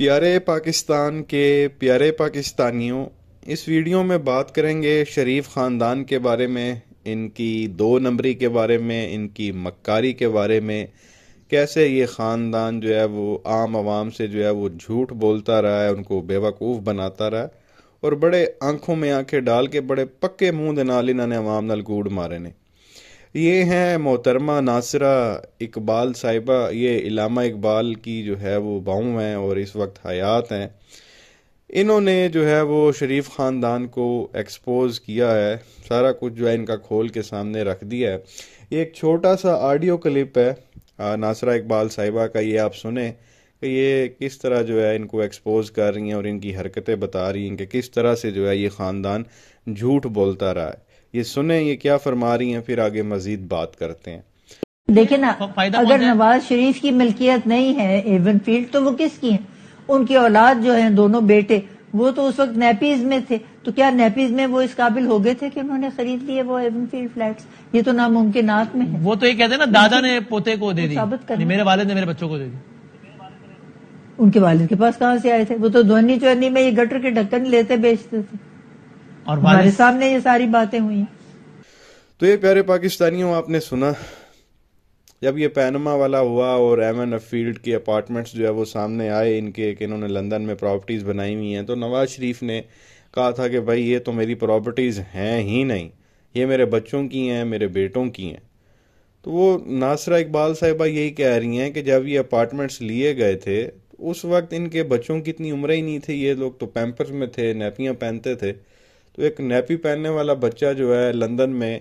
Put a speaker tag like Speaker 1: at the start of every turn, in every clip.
Speaker 1: प्यारे पाकिस्तान के प्यारे पाकिस्तानियों इस वीडियो में बात करेंगे शरीफ ख़ानदान के बारे में इनकी दो नंबरी के बारे में इनकी मक्कारी के बारे में कैसे ये ख़ानदान जो है वो आम आवाम से जो है वो झूठ बोलता रहा है उनको बेवकूफ़ बनाता रहा है और बड़े आंखों में आंखें डाल के बड़े पक्के मुंह दे इन्होंने आवाम नाल कूड़ मारे ने ये हैं मोहतरमा नासरा इकबाल साहिबा ये इलामा इकबाल की जो है वो बाऊँ हैं और इस वक्त हयात हैं इन्होंने जो है वो शरीफ ख़ानदान को एक्सपोज़ किया है सारा कुछ जो है इनका खोल के सामने रख दिया है ये एक छोटा सा ऑडियो क्लिप है नासरा इकबाल साहिबा का ये आप सुने कि ये किस तरह जो है इनको एक्सपोज़ कर रही हैं और इनकी हरकतें बता रही हैं कि किस तरह से जो है ये ख़ानदान झूठ बोलता रहा है ये सुने ये क्या फरमा रही हैं फिर आगे मजीद बात करते हैं देखिए ना अगर नवाज शरीफ की मिल्कियत नहीं है एवन फील्ड तो वो किसकी है उनकी औलाद जो है दोनों बेटे वो तो उस वक्त नेपीज में थे तो क्या नेपीज में वो इस काबिल हो गए थे कि उन्होंने खरीद लिए वो एवन फील्ड फ्लैट ये तो नामुमकिन में है वो तो ये कहते हैं ना दादा ने पोते को दे दी मेरे वाले ने मेरे बच्चों को दे दी उनके वालिद के पास कहाँ से आए थे वो तो ध्वनि चौनी में ये गटर के ढक्कन लेते बेचते थे और हमारे सामने ये सारी बातें हुई तो ये प्यारे पाकिस्तानियों आपने सुना जब ये पैनमा वाला हुआ और एमन फील्ड के अपार्टमेंट्स जो है वो सामने आए इनके कि इन्होंने लंदन में प्रॉपर्टीज़ बनाई हुई हैं तो नवाज़ शरीफ ने कहा था कि भाई ये तो मेरी प्रॉपर्टीज़ हैं ही नहीं ये मेरे बच्चों की हैं मेरे बेटों की हैं तो वो नासरा इकबाल साहिबा यही कह रही हैं कि जब ये अपार्टमेंट्स लिए गए थे उस वक्त इनके बच्चों की इतनी उम्र ही नहीं थी ये लोग तो पैम्पर्स में थे नैपियाँ पहनते थे तो एक नैपी पहनने वाला बच्चा जो है लंदन में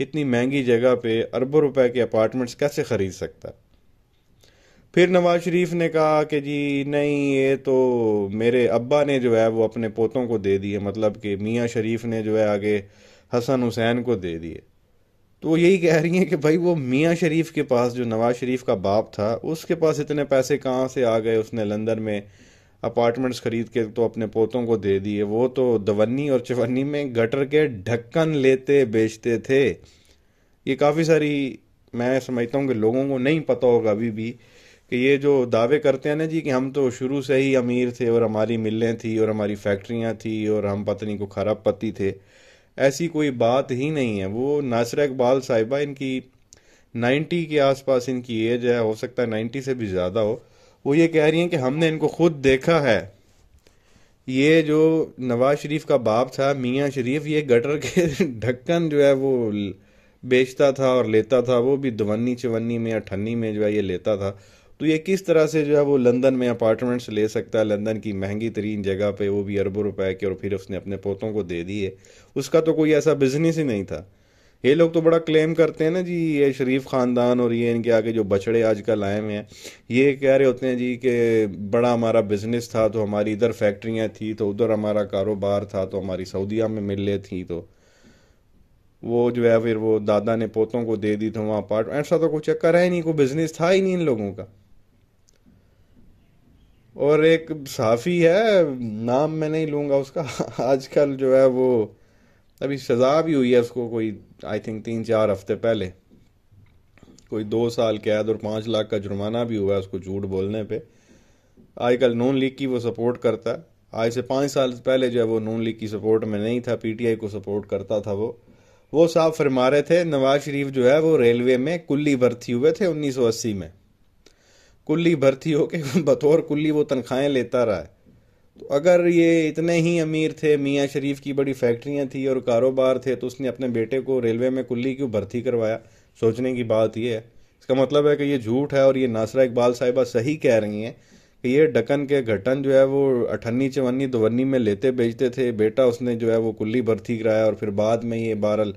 Speaker 1: इतनी महंगी जगह पे अरबों रुपए के अपार्टमेंट्स कैसे ख़रीद सकता फिर नवाज शरीफ ने कहा कि जी नहीं ये तो मेरे अब्बा ने जो है वो अपने पोतों को दे दिए मतलब कि मियाँ शरीफ ने जो है आगे हसन हुसैन को दे दिए तो वो यही कह रही हैं कि भाई वो मियाँ शरीफ के पास जो नवाज शरीफ का बाप था उसके पास इतने पैसे कहाँ से आ गए उसने लंदन में अपार्टमेंट्स खरीद के तो अपने पोतों को दे दिए वो तो दवन्नी और चवन्नी में गटर के ढक्कन लेते बेचते थे ये काफ़ी सारी मैं समझता हूँ कि लोगों को नहीं पता होगा अभी भी कि ये जो दावे करते हैं ना जी कि हम तो शुरू से ही अमीर थे और हमारी मिलें थी और हमारी फैक्ट्रियाँ थी और हम पत्नी को खराब पति थे ऐसी कोई बात ही नहीं है वो नासिर इकबाल साहिबा इनकी 90 के आसपास इनकी एज है हो सकता है 90 से भी ज़्यादा हो वो ये कह रही हैं कि हमने इनको खुद देखा है ये जो नवाज शरीफ का बाप था मियाँ शरीफ ये गटर के ढक्कन जो है वो बेचता था और लेता था वो भी दवन्नी चवन्नी में अठन्नी में जो है ये लेता था तो ये किस तरह से जो है वो लंदन में अपार्टमेंट्स ले सकता है लंदन की महंगी तरीन जगह पे वो भी अरबों रुपए के और फिर उसने अपने पोतों को दे दिए उसका तो कोई ऐसा बिजनेस ही नहीं था ये लोग तो बड़ा क्लेम करते हैं ना जी ये शरीफ ख़ानदान और ये इनके आगे जो बछड़े आजकल आए हुए हैं ये कह रहे होते हैं जी कि बड़ा हमारा बिज़नेस था तो हमारी इधर फैक्ट्रियाँ थी तो उधर हमारा कारोबार था तो हमारी सऊदीया में मिले थी तो वो जो है फिर वो दादा ने पोतों को दे दी तो वहाँ पार्ट ऐसा तो कोई चक्कर है नहीं कोई बिज़नेस था ही नहीं इन लोगों का और एक साफ़ी है नाम मैं नहीं लूंगा उसका आजकल जो है वो अभी सज़ा भी हुई है उसको कोई आई थिंक तीन चार हफ्ते पहले कोई दो साल कैद और पाँच लाख का जुर्माना भी हुआ है उसको झूठ बोलने पे आजकल नून लीग की वो सपोर्ट करता है आज से पाँच साल पहले जो है वो नून लीग की सपोर्ट में नहीं था पीटीआई को सपोर्ट करता था वो वो साफ फरमा रहे थे नवाज शरीफ जो है वो रेलवे में कुल्ली भर्ती हुए थे 1980 में कुल्ली भर्ती होके बतौर कुल्ली वो तनख्वाहें लेता रहा है तो अगर ये इतने ही अमीर थे मियाँ शरीफ की बड़ी फैक्ट्रियाँ थी और कारोबार थे तो उसने अपने बेटे को रेलवे में कुल्ली क्यों भर्ती करवाया सोचने की बात यह है इसका मतलब है कि ये झूठ है और ये नासरा इकबाल साहिबा सही कह रही हैं कि ये डकन के घटन जो है वो अठन्नी चवन्नी दुवन्नी में लेते बेचते थे बेटा उसने जो है वो कुल्ली भर्ती कराया और फिर बाद में ये बहरल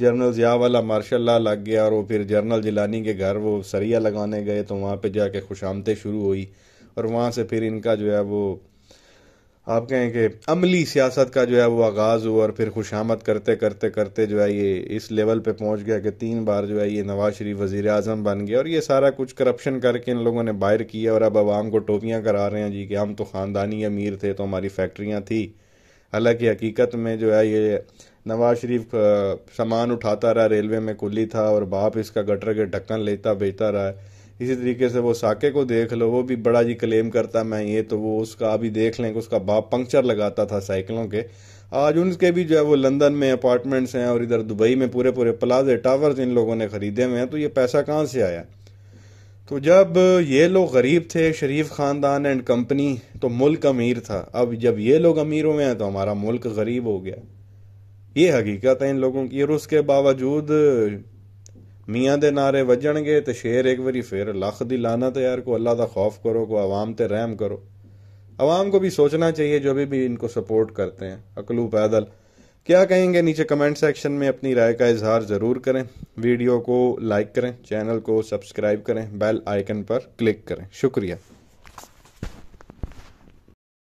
Speaker 1: जनरल ज़िया वाला मार्शल लग गया और वो फिर जनरल जिलानी के घर वो सरिया लगाने गए तो वहाँ पे जाके खुशामतें शुरू हुई और वहाँ से फिर इनका जो है वो आप कहें कि अमली सियासत का जो है वो आगाज़ हुआ और फिर खुशामद करते करते करते जो है ये इस लेवल पे पहुंच गया कि तीन बार जो है ये नवाज शरीफ वज़ी अजम बन गया और ये सारा कुछ करप्शन करके इन लोगों ने बाहर किया और अब आवाम को टोपियाँ करा रहे हैं जी कि हम तो ख़ानदानी अमीर थे तो हमारी फैक्ट्रियाँ थी हालांकि हकीकत में जो है ये नवाज शरीफ सामान उठाता रहा रेलवे में कुली था और बाप इसका गटर के ढक्कन लेता बेचता रहा है इसी तरीके से वो साके को देख लो वो भी बड़ा जी क्लेम करता मैं ये तो वो उसका अभी देख लें कि उसका बाप पंक्चर लगाता था साइकिलों के आज उनके भी जो है वो लंदन में अपार्टमेंट्स हैं और इधर दुबई में पूरे पूरे प्लाजे टावर इन लोगों ने ख़रीदे हुए हैं तो ये पैसा कहाँ से आया तो जब ये लोग गरीब थे शरीफ ख़ानदान एंड कंपनी तो मुल्क अमीर था अब जब ये लोग अमीर हुए हैं तो हमारा मुल्क गरीब हो गया ये हकीकत है इन लोगों की और उसके बावजूद मियाँ ਮੀਆਂ नारे ਨਾਰੇ गए तो शेर एक ਵਾਰੀ फिर ਲੱਖ ਦੀ तो यार को अल्लाह का खौफ करो को आवाम ਤੇ रहम करो आवाम को भी सोचना चाहिए जो अभी भी इनको सपोर्ट करते हैं अकलू पैदल क्या कहेंगे नीचे कमेंट सेक्शन में अपनी राय का इजहार ज़रूर करें वीडियो को लाइक करें चैनल को सब्सक्राइब करें बेल आइकन पर क्लिक करें शुक्रिया